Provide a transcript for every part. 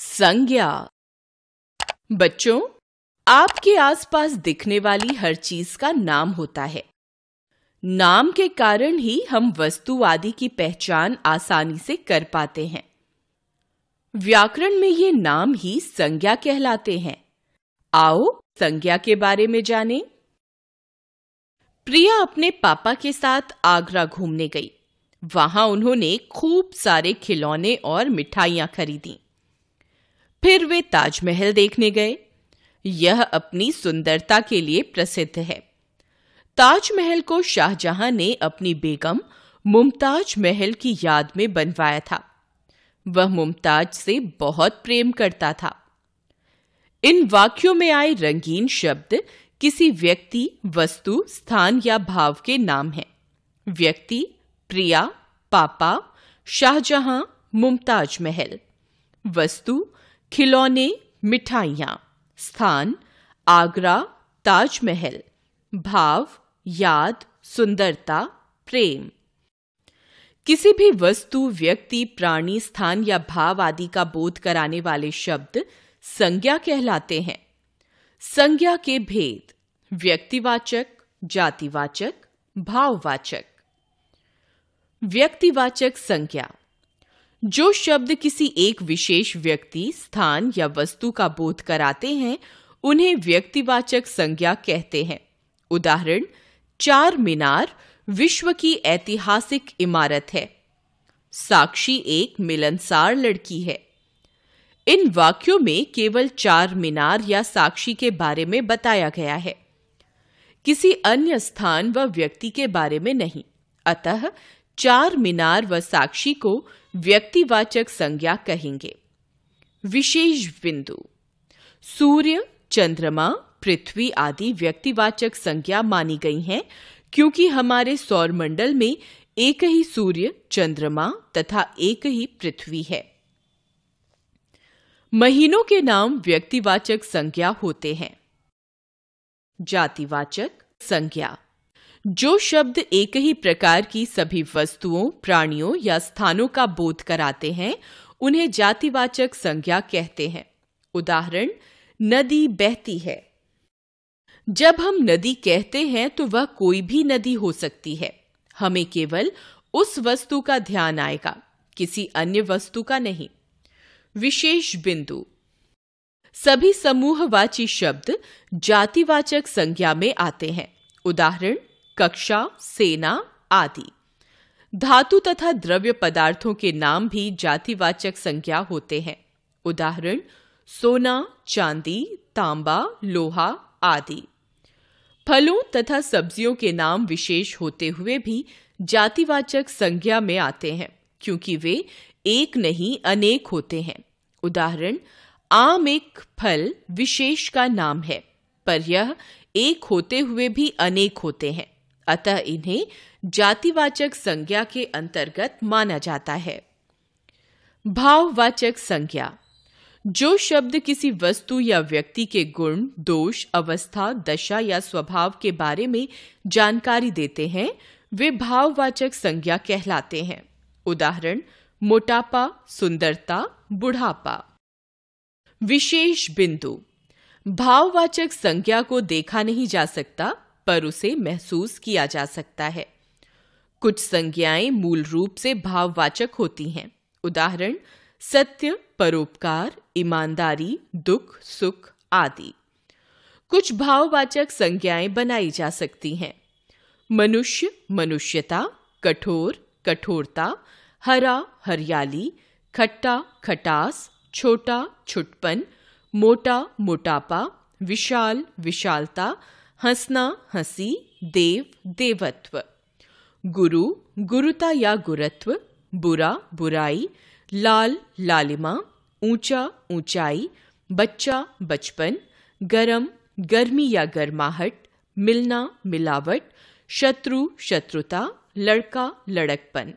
संज्ञा बच्चों आपके आसपास दिखने वाली हर चीज का नाम होता है नाम के कारण ही हम वस्तु आदि की पहचान आसानी से कर पाते हैं व्याकरण में ये नाम ही संज्ञा कहलाते हैं आओ संज्ञा के बारे में जानें। प्रिया अपने पापा के साथ आगरा घूमने गई वहां उन्होंने खूब सारे खिलौने और मिठाइयां खरीदी फिर वे ताजमहल देखने गए यह अपनी सुंदरता के लिए प्रसिद्ध है ताजमहल को शाहजहां ने अपनी बेगम मुमताज महल की याद में बनवाया था वह मुमताज से बहुत प्रेम करता था इन वाक्यों में आए रंगीन शब्द किसी व्यक्ति वस्तु स्थान या भाव के नाम हैं व्यक्ति प्रिया पापा शाहजहां मुमताज महल वस्तु खिलौने मिठाइयां स्थान आगरा ताजमहल भाव याद सुंदरता प्रेम किसी भी वस्तु व्यक्ति प्राणी स्थान या भाव आदि का बोध कराने वाले शब्द संज्ञा कहलाते हैं संज्ञा के भेद व्यक्तिवाचक जातिवाचक भाववाचक व्यक्तिवाचक संज्ञा जो शब्द किसी एक विशेष व्यक्ति स्थान या वस्तु का बोध कराते हैं उन्हें व्यक्तिवाचक संज्ञा कहते हैं उदाहरण चार मीनार विश्व की ऐतिहासिक इमारत है साक्षी एक मिलनसार लड़की है इन वाक्यों में केवल चार मीनार या साक्षी के बारे में बताया गया है किसी अन्य स्थान व व्यक्ति के बारे में नहीं अतः चार मीनार व साक्षी को व्यक्तिवाचक संज्ञा कहेंगे विशेष बिंदु सूर्य चंद्रमा पृथ्वी आदि व्यक्तिवाचक संज्ञा मानी गई हैं क्योंकि हमारे सौरमंडल में एक ही सूर्य चंद्रमा तथा एक ही पृथ्वी है महीनों के नाम व्यक्तिवाचक संज्ञा होते हैं जातिवाचक संज्ञा जो शब्द एक ही प्रकार की सभी वस्तुओं प्राणियों या स्थानों का बोध कराते हैं उन्हें जातिवाचक संज्ञा कहते हैं उदाहरण नदी बहती है जब हम नदी कहते हैं तो वह कोई भी नदी हो सकती है हमें केवल उस वस्तु का ध्यान आएगा किसी अन्य वस्तु का नहीं विशेष बिंदु सभी समूहवाची शब्द जातिवाचक संज्ञा में आते हैं उदाहरण कक्षा सेना आदि धातु तथा द्रव्य पदार्थों के नाम भी जातिवाचक संज्ञा होते हैं उदाहरण सोना चांदी तांबा लोहा आदि फलों तथा सब्जियों के नाम विशेष होते हुए भी जातिवाचक संज्ञा में आते हैं क्योंकि वे एक नहीं अनेक होते हैं उदाहरण आम एक फल विशेष का नाम है पर यह एक होते हुए भी अनेक होते हैं अतः इन्हें जातिवाचक संज्ञा के अंतर्गत माना जाता है भाववाचक संज्ञा जो शब्द किसी वस्तु या व्यक्ति के गुण दोष अवस्था दशा या स्वभाव के बारे में जानकारी देते हैं वे भाववाचक संज्ञा कहलाते हैं उदाहरण मोटापा सुंदरता बुढ़ापा विशेष बिंदु भाववाचक संज्ञा को देखा नहीं जा सकता पर उसे महसूस किया जा सकता है कुछ संज्ञाएं मूल रूप से भाववाचक होती हैं उदाहरण सत्य परोपकार ईमानदारी दुख सुख आदि कुछ भाववाचक संज्ञाएं बनाई जा सकती हैं मनुष्य मनुष्यता कठोर कठोरता हरा हरियाली खट्टा खटास छोटा छुटपन मोटा मोटापा विशाल विशालता हंसना हंसी देव देवत्व गुरु गुरुता या गुरुत्व बुरा बुराई लाल लालिमा ऊंचा ऊंचाई बच्चा बचपन गरम गर्मी या गर्माहट मिलना मिलावट शत्रु शत्रुता लड़का लड़कपन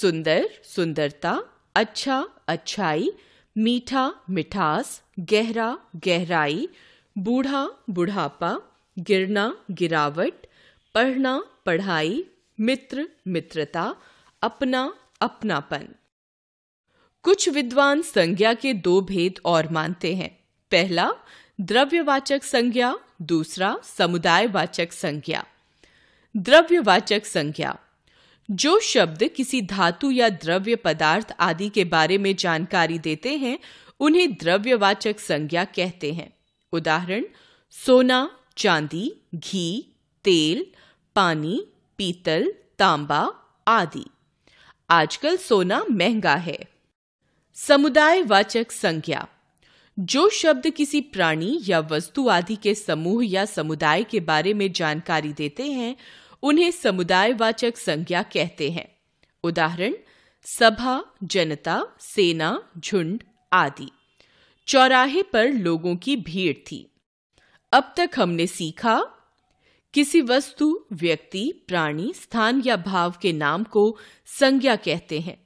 सुंदर सुंदरता अच्छा अच्छाई मीठा मिठास गहरा गहराई बूढ़ा बुढ़ापा गिरना गिरावट पढ़ना पढ़ाई मित्र मित्रता अपना अपनापन कुछ विद्वान संज्ञा के दो भेद और मानते हैं पहला द्रव्यवाचक संज्ञा दूसरा समुदायवाचक संज्ञा द्रव्यवाचक संज्ञा जो शब्द किसी धातु या द्रव्य पदार्थ आदि के बारे में जानकारी देते हैं उन्हें द्रव्यवाचक संज्ञा कहते हैं उदाहरण सोना चांदी घी तेल पानी पीतल तांबा आदि आजकल सोना महंगा है समुदाय वाचक संज्ञा जो शब्द किसी प्राणी या वस्तु आदि के समूह या समुदाय के बारे में जानकारी देते हैं उन्हें समुदाय वाचक संज्ञा कहते हैं उदाहरण सभा जनता सेना झुंड आदि चौराहे पर लोगों की भीड़ थी अब तक हमने सीखा किसी वस्तु व्यक्ति प्राणी स्थान या भाव के नाम को संज्ञा कहते हैं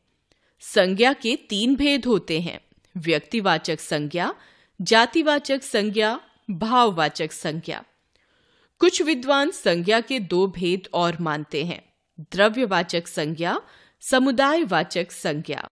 संज्ञा के तीन भेद होते हैं व्यक्तिवाचक संज्ञा जातिवाचक संज्ञा भाववाचक संज्ञा कुछ विद्वान संज्ञा के दो भेद और मानते हैं द्रव्यवाचक संज्ञा समुदायवाचक संज्ञा